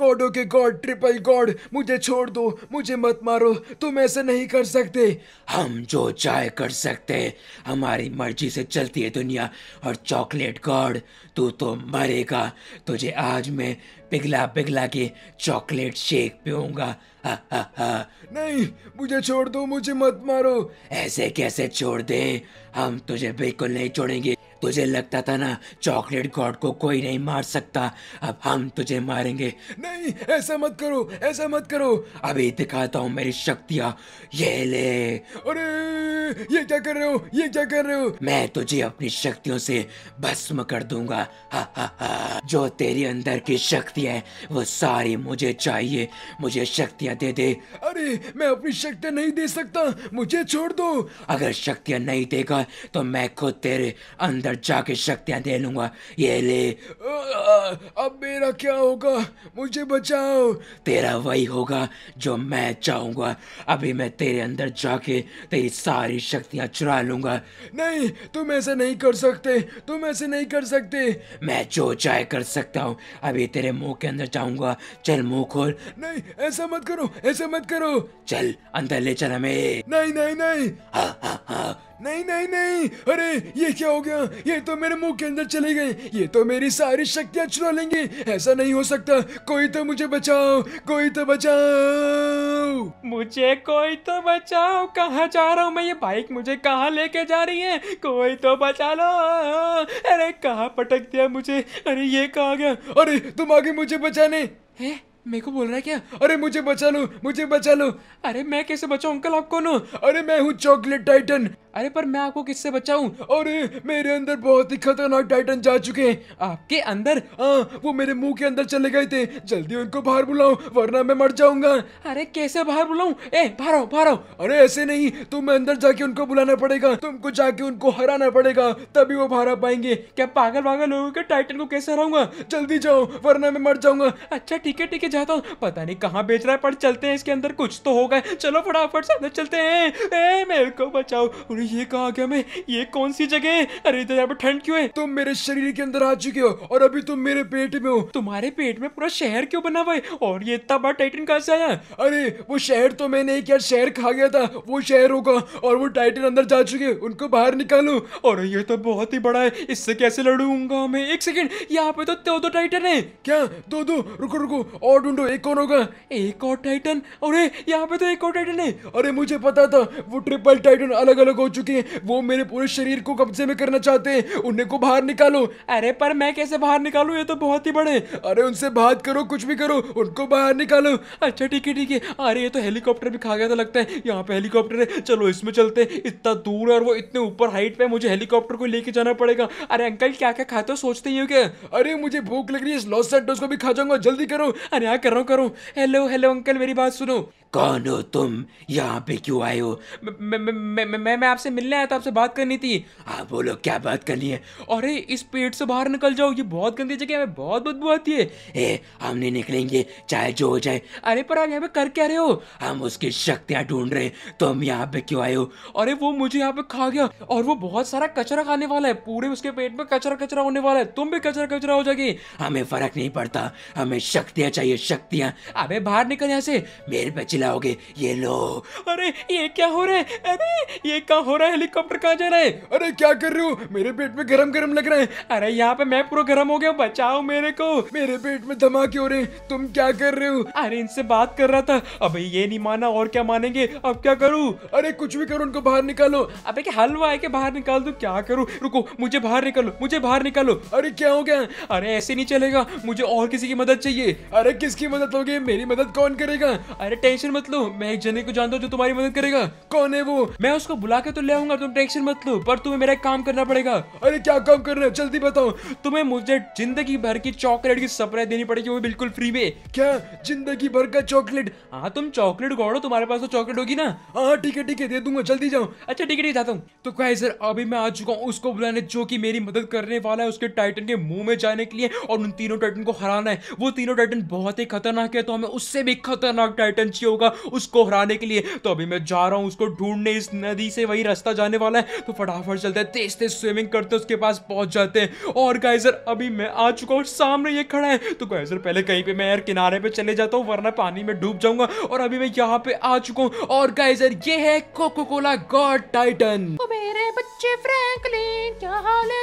Godot के God triple God मुझे छोड़ दो मुझे मत मारो तुम ऐसे नहीं कर सकते हम जो चाहे कर सकते हमारी मर्जी से चलती है दुनिया और चॉकलेट गॉड तू तो मरेगा तुझे आज मैं पिघला पिघला के चॉकलेट शेक पीऊंगा नहीं मुझे छोड़ दो मुझे मत मारो ऐसे कैसे छोड़ दे हम तुझे बिल्कुल नहीं छोड़ेंगे तुझे लगता था ना चॉकलेट गॉड को कोई नहीं मार सकता अब हम तुझे मारेंगे नहीं ऐसा मत करो ऐसा मत करो अभी दिखाता हूँ मेरी शक्तियाँ ये ले अरे ये क्या कर रहे हो ये क्या कर रहे हो मैं तुझे अपनी शक्तियों से भस्म कर दूंगा हा हा हा जो तेरे अंदर की शक्ति है वो सारी मुझे चाहिए मुझे शक्तियाँ दे दे अरे मैं अपनी शक्तियाँ नहीं दे सकता मुझे छोड़ दो अगर शक्तियाँ नहीं देगा तो मैं खुद तेरे अंदर अंदर जाके शक्तियां दे लूंगा ये ले अब मेरा क्या होगा मुझे बचाओ तेरा वही होगा जो मैं चाहूंगा अभी मैं तेरे अंदर जाके तेरी सारी शक्तियां चुरा लूंगा नहीं तुम ऐसे नहीं कर सकते तुम ऐसे नहीं कर सकते मैं जो चाहे कर सकता हूँ अभी तेरे मुंह के अंदर जाऊंगा चल मुंह खोल नहीं ऐसा मत करो ऐसा मत करो चल अंदर ले चल हमें नहीं नहीं नहीं हाँ हाँ हाँ नहीं नहीं नहीं अरे ये क्या हो गया ये तो मेरे मुंह के अंदर चले गए ये तो मेरी सारी शक्तियां चुरा लेंगे ऐसा नहीं हो सकता कोई तो मुझे बचाओ कोई तो बचाओ मुझे कोई तो बचाओ कहाँ जा रहा हूँ मैं ये बाइक मुझे कहाँ लेके जा रही है कोई तो बचा लो अरे कहाँ पटक दिया मुझे अरे ये कहा गया अरे तुम आगे मुझे बचाने है? મેકો બોલ રહા હે ક્યા અરે મુજે બચા લો મુજે બચા લો અરે મેં કેસે બચાઉં અંકલ આપકો નો અરે મેં હું ચોકલેટ ટાઇટન અરે પર મેં આપકો કિસસે બચાઉં અરે મેરે અંદર બહોત હી ખતરાક ટાઇટન જા ચુકે હે આપકે અંદર વો મેરે મુહ કે અંદર ચલ ગયાતે જલ્દી انકો બહાર બુલાઓ वरना મેં મર જાઉંગા અરે કેસે બહાર બુલાઉં એ બહારો બહારો અરે એસે નહીં તુમ મેં અંદર જાકે انકો બુલાના પડેગા તુમકો જાકે انકો હરાના પડેગા તભી વો બહાર આ પાયેંગે ક્યા પાગલ વાગલ લોગો કે ટાઇટન કો કેસે હરાઉંગા જલ્દી જાઓ वरना મેં મર જાઉંગા અચ્છા ઠીક હે ઠીક जाता हूँ पता नहीं कहाँ बेच रहा है पर चलते हैं इसके अंदर कुछ तो होगा चलो फटाफट से अंदर चलते हैं ए मेरे को बचाओ अरे ये कहा गया मैं ये कौन सी जगह अरे इधर यहाँ पर ठंड क्यों है तुम मेरे शरीर के अंदर आ चुके हो और अभी तुम मेरे पेट में हो तुम्हारे पेट में पूरा शहर क्यों बना हुआ है और ये इतना बड़ा टाइटन कहा से आया अरे वो शहर तो मैंने एक यार शहर खा गया था वो शहर होगा और वो टाइटन अंदर जा चुके उनको बाहर निकालू और ये तो बहुत ही बड़ा है इससे कैसे लड़ूंगा मैं एक सेकेंड यहाँ पे तो दो दो टाइटन है क्या दो दो रुको रुको और ढूंढो एक और होगा एक और टाइटन अरे यहाँ पे तो एक और टाइटन है अरे मुझे पता था वो ट्रिपल टाइटन अलग अलग हो चुके हैं वो मेरे पूरे शरीर को कब्जे में करना चाहते हैं उन्हें को बाहर निकालो अरे पर मैं कैसे बाहर निकालू ये तो बहुत ही बड़े अरे उनसे बात करो कुछ भी करो उनको बाहर निकालो अच्छा ठीक है ठीक है अरे ये तो हेलीकॉप्टर भी खा गया था लगता है यहाँ पे हेलीकॉप्टर है चलो इसमें चलते इतना दूर और वो इतने ऊपर हाइट पे मुझे हेलीकॉप्टर को लेके जाना पड़ेगा अरे अंकल क्या क्या खाते हो सोचते ही हो क्या अरे मुझे भूख लग रही है लॉस को भी खा जाऊंगा जल्दी करो अरे क्या कर रहा हूँ करूँ हेलो हेलो अंकल मेरी बात सुनो कौन हो तुम यहाँ पे क्यों आए हो मैं मैं आपसे मिलने आया था आपसे बात करनी थी हाँ बोलो क्या बात करनी है अरे इस पेट से बाहर निकल जाओ ये बहुत गंदी जगह है बहुत बदबू आती है ए हम नहीं निकलेंगे चाहे जो हो जाए अरे पर आप यहाँ पे कर क्या रहे हो हम उसकी शक्तियाँ ढूंढ रहे हैं तुम यहाँ पे क्यों आए हो अरे वो मुझे यहाँ पे खा गया और वो बहुत सारा कचरा खाने वाला है पूरे उसके पेट में कचरा कचरा होने वाला है तुम भी कचरा कचरा हो जाएगी हमें फर्क नहीं पड़ता हमें शक्तियाँ चाहिए शक्तियाँ अबे बाहर निकल यहाँ से मेरे पे चिल्लाओगे ये लो अरे ये क्या हो रहा है अरे ये क्या हो रहा है हेलीकॉप्टर कहाँ जा रहा है अरे क्या कर रहे हो मेरे पेट में गरम गरम लग रहा है अरे यहाँ पे मैं पूरा गरम हो गया बचाओ मेरे को मेरे पेट में धमाके हो रहे तुम क्या कर रहे हो अरे इनसे बात कर रहा था अब ये नहीं माना और क्या मानेंगे अब क्या करूँ अरे कुछ भी करो उनको बाहर निकालो अब हलवा आए के बाहर निकाल दो क्या करूँ रुको मुझे बाहर निकालो मुझे बाहर निकालो अरे क्या हो गया अरे ऐसे नहीं चलेगा मुझे और किसी की मदद चाहिए अरे किसकी मदद होगी मेरी मदद कौन करेगा अरे टेंशन टेंशन मत लो मैं एक जने को जानता हूँ जो तुम्हारी मदद करेगा कौन है वो मैं उसको बुला के तो ले आऊंगा तुम टेंशन मत लो पर तुम्हें मेरा काम करना पड़ेगा अरे क्या काम करना है जल्दी बताओ तुम्हें मुझे जिंदगी भर की चॉकलेट की सप्लाई देनी पड़ेगी वो बिल्कुल फ्री में क्या जिंदगी भर का चॉकलेट हाँ तुम चॉकलेट गौड़ो तुम्हारे पास तो चॉकलेट होगी ना हाँ ठीक है ठीक है दे दूंगा जल्दी जाओ अच्छा ठीक है जाता हूँ तो क्या है सर अभी मैं आ चुका हूँ उसको बुलाने जो की मेरी मदद करने वाला है उसके टाइटन के मुंह में जाने के लिए और उन तीनों टाइटन को हराना है वो तीनों टाइटन बहुत ही खतरनाक है तो हमें उससे भी खतरनाक टाइटन चाहिए होगा होगा उसको हराने के लिए तो अभी मैं जा रहा हूँ उसको ढूंढने इस नदी से वही रास्ता जाने वाला है तो फटाफट चलते हैं तेज तेज स्विमिंग करते उसके पास पहुंच जाते हैं और गाइजर अभी मैं आ चुका हूँ सामने ये खड़ा है तो गाइजर पहले कहीं पे मैं यार किनारे पे चले जाता हूँ वरना पानी में डूब जाऊंगा और अभी मैं यहाँ पे आ चुका हूँ और गाइजर ये है कोको कोला गॉड टाइटन मेरे बच्चे फ्रैंकलिन क्या हाल है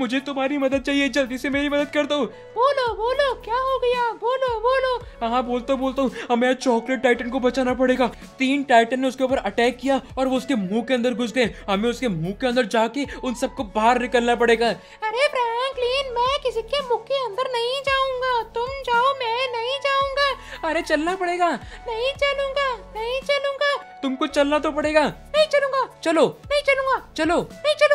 मुझे तुम्हारी मदद चाहिए जल्दी से मेरी मदद कर दो बोलो बोलो क्या हो गया बोलो बोलो हाँ बोलता बोलता हूँ हमें चॉकलेट टाइटन को बचाना पड़ेगा तीन टाइटन ने उसके ऊपर अटैक किया और वो उसके मुंह के अंदर घुस गए हमें उसके मुंह के अंदर जाके उन सबको बाहर निकलना पड़ेगा अरे फ्रैंकलिन मैं किसी के मुंह के अंदर नहीं जाऊंगा तुम जाओ मैं नहीं जाऊंगा अरे चलना पड़ेगा नहीं चलूंगा नहीं चलूंगा तुमको चलना तो पड़ेगा नहीं चलूंगा चलो नहीं चलूंगा चलो नहीं चलूंगा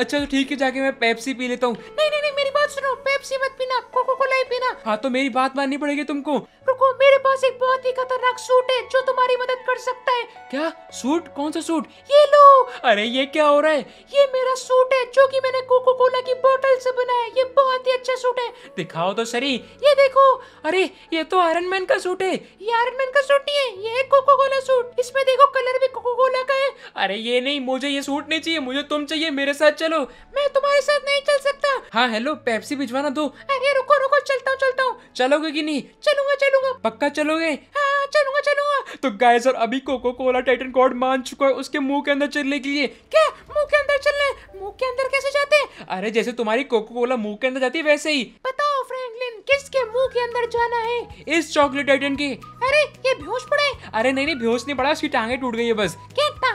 अच्छा तो ठीक है जाके मैं पेप्सी पी लेता हूँ नहीं नहीं नहीं मेरी बात सुनो पेप्सी मत पीना कोको कोला ही पीना हाँ तो मेरी बात माननी पड़ेगी तुमको रुको मेरे पास एक बहुत ही खतरनाक सूट है जो तुम्हारी मदद कर सकता है क्या सूट कौन सा सूट ये लो अरे ये क्या हो रहा है ये मेरा सूट है जो कि मैंने कोको कोला की बोतल से बनाया ये बहुत ही अच्छा सूट है दिखाओ तो सरी ये देखो अरे ये तो आयरन मैन का सूट है ये आयरन मैन का सूट नहीं है ये कोको कोला सूट इसमें देखो कलर भी कोको कोला अरे ये नहीं मुझे ये सूट नहीं चाहिए मुझे तुम चाहिए मेरे साथ चलो मैं तुम्हारे साथ नहीं चल सकता हाँ हेलो पेप्सी भिजवाना दो अरे रुको रुको चलता हूँ चलता हूँ चलोगे की नहीं चलूंगा चलूंगा पक्का चलोगे हाँ चलूंगा चलूंगा तो गाय सर अभी कोको कोला टाइटन कॉर्ड मान चुका है उसके मुंह के अंदर चलने के लिए क्या मुंह के अंदर चलने है मुंह के अंदर कैसे जाते हैं अरे जैसे तुम्हारी कोको कोला मुंह के अंदर जाती है वैसे ही बताओ फ्रैंकलिन किसके मुंह के अंदर जाना है इस चॉकलेट टाइटन के अरे ये बेहोश पड़ा अरे नहीं नहीं बेहोश नहीं पड़ा उसकी टांगे टूट गई है बस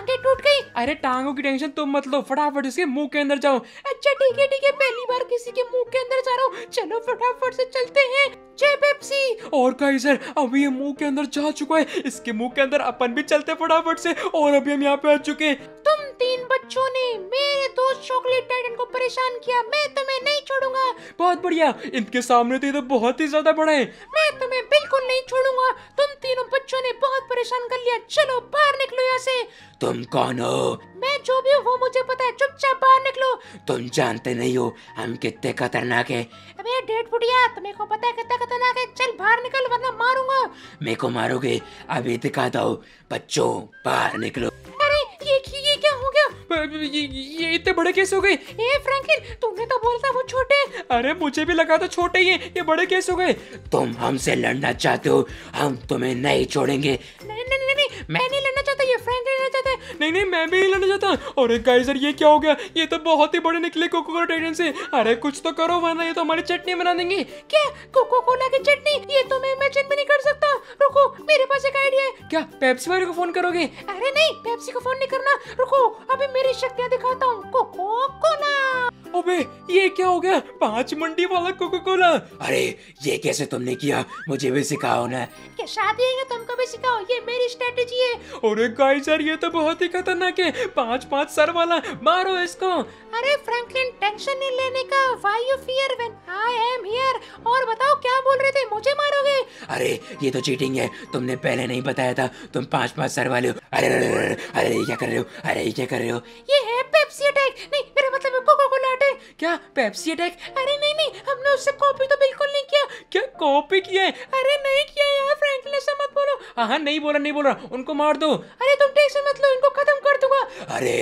टांगे टूट गई अरे टांगों की टेंशन तुम मत लो फटाफट इसके मुंह के अंदर जाओ अच्छा ठीक है ठीक है पहली बार किसी के मुंह के अंदर जा रहा हूँ चलो फटाफट से चलते हैं पेप्सी और काइजर अभी ये मुंह के अंदर जा चुका है इसके मुंह के अंदर अपन भी चलते फटाफट से और अभी हम यहाँ पे आ चुके तुम तीन बच्चों ने मेरे दोस्त चॉकलेट टाइटन को परेशान किया मैं तुम्हें नहीं छोड़ूंगा बहुत बढ़िया इनके सामने तो ये तो बहुत ही ज्यादा बड़ा है मैं तुम्हें बिल्कुल नहीं छोड़ूंगा तुम तीनों बच्चों ने बहुत परेशान कर लिया चलो बाहर निकलो यहाँ से तुम कौन हो मैं जो भी हो वो मुझे पता है चुपचाप बाहर निकलो तुम जानते नहीं हो हम कितने खतरनाक है अबे डेढ़ बुढ़िया तुम्हें को पता है कितना खतरनाक है चल बाहर निकल वरना मारूंगा मेरे को मारोगे अभी दिखा दो बच्चों बाहर निकलो अरे ये ये क्या हो गया ये, ये इतने बड़े केस हो गए ए फ्रैंकलिन तुमने तो बोलता वो छोटे अरे मुझे भी लगा था छोटे ही ये बड़े केस हो गए तुम हमसे लड़ना चाहते हो हम तुम्हें नहीं छोड़ेंगे नहीं नहीं, नहीं मैं नहीं लड़ना चाहता ये फ्रैंकलिन चाहते थे नहीं नहीं मैं भी लड़ना चाहता अरे गाइस ये क्या हो गया ये तो बहुत ही बड़े निकले कोको कोला टाइटन से अरे कुछ तो करो वरना ये तो हमारी चटनी बना देंगे क्या कोको कोला की चटनी ये तो मैं इमेजिन भी नहीं कर सकता रुको मेरे पास एक आईडिया है क्या पेप्सी वाले को फोन करोगे अरे नहीं पेप्सी को फोन नहीं करना रुको अभी मेरी शक्तियाँ दिखाता हूँ कोको कोला अबे ये क्या हो गया पांच मंडी वाला कोको कोला अरे ये कैसे तुमने किया मुझे भी सिखाओ ना क्या शादी है तुमको भी सिखाओ ये मेरी स्ट्रेटेजी है अरे गाइस यार ये तो तो बहुत ही खतरनाक है पाँच पाँच सर वाला मारो इसको अरे फ्रैंकलिन टेंशन नहीं लेने का why you fear when I am here और बताओ क्या बोल रहे थे मुझे मारोगे अरे ये तो चीटिंग है तुमने पहले नहीं बताया था तुम पांच पांच सर वाले हो अरे अरे, अरे, अरे, अरे ये क्या कर रहे हो अरे ये क्या कर रहे हो ये क्या पेप्सी अटैक अरे नहीं नहीं हमने उससे कॉपी तो बिल्कुल नहीं किया क्या कॉपी किया है अरे नहीं किया यार फ्रैंकलिन से मत बोलो हां नहीं बोल रहा नहीं बोल रहा उनको मार दो अरे तुम टेंशन मत लो इनको खत्म कर दूंगा अरे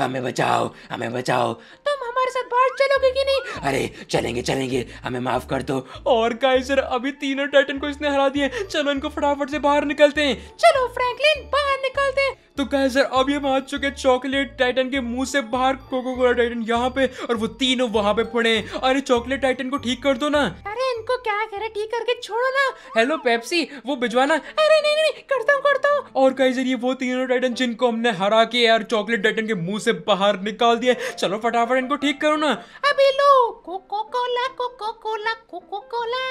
हमें बचाओ हमें बचाओ तुम हमारे साथ बाहर चलोगे कि नहीं अरे चलेंगे चलेंगे हमें माफ कर दो और गाइस अभी तीनों टाइटन को इसने हरा दिए चलो इनको फटाफट से बाहर निकलते हैं चलो फ्रैंकलिन बाहर निकलते हैं तो कहे सर अब ये चुके चॉकलेट टाइटन के मुंह से बाहर कोको कोला टाइटन यहाँ पे और वो तीनों वहाँ पे पड़े अरे चॉकलेट टाइटन को ठीक कर दो ना अरे इनको क्या करे ठीक करके छोड़ो ना हेलो पेप्सी वो भिजवाना अरे नहीं नहीं करता हूँ करता हूँ और कहे सर ये वो तीनों टाइटन जिनको हमने हरा के यार चॉकलेट टाइटन के मुंह से बाहर निकाल दिया चलो फटाफट इनको ठीक करो ना अभी लो coco cola coco cola coco cola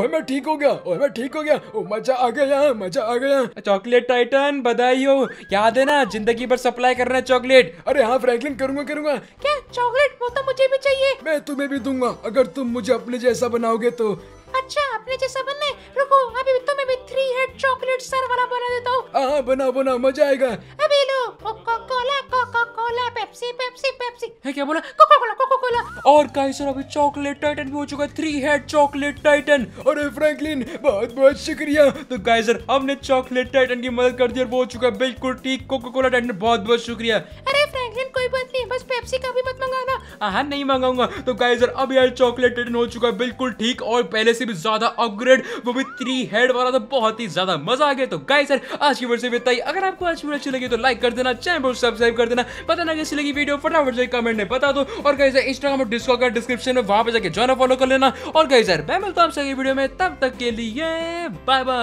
ओए मैं ठीक हो गया ओए मैं ठीक हो गया ओ मजा आ गया मजा आ गया चॉकलेट टाइटन बधाई हो याद है ना जिंदगी भर सप्लाई करना चॉकलेट अरे हाँ फ्रैंकलिन करूंगा करूंगा क्या चॉकलेट वो तो मुझे भी चाहिए मैं तुम्हें भी दूंगा अगर तुम मुझे अपने जैसा बनाओगे तो अच्छा आपने जैसा बनना है रुको अभी तो मैं भी थ्री हेड चॉकलेट सर वाला बना देता हूँ हाँ, हाँ बना बना मजा आएगा अभी लो Coca Cola Coca Cola Pepsi Pepsi Pepsi है क्या बोला कोका कोला कोका कोला और कई सर अभी चॉकलेट टाइटन भी हो चुका है थ्री हेड चॉकलेट टाइटन अरे फ्रैंकलिन बहुत बहुत शुक्रिया तो गाइस सर हमने चॉकलेट टाइटन की मदद कर दी और वो हो चुका है बिल्कुल ठीक कोका कोला टाइटन बहुत बहुत शुक्रिया अरे फ्रैंकलिन कोई बात नहीं बस पेप्सी का भी मत मंगाना हाँ, हाँ नहीं मंगाऊंगा तो गाइस सर अब यार चॉकलेट टाइटन हो चुका है बिल्कुल ठीक और पहले से भी ज्यादा अपग्रेड वो भी थ्री हेड वाला तो बहुत ही ज्यादा मजा आ गया तो गाइस सर आज की वर्ष से बताइए अगर आपको आज वीडियो अच्छी लगी तो लाइक कर देना चैनल को सब्सक्राइब कर देना पता ना कैसी लगी वीडियो फटाफट से कमेंट में बता दो और कहीं सर इंस्टाग्राम डिस्कॉर्ड का डिस्क्रिप्शन में वहां पर जाकर ज्वाइन फॉलो कर लेना और कहीं सर मैं मिलता हूं आपसे वीडियो में तब तक के लिए बाय बाय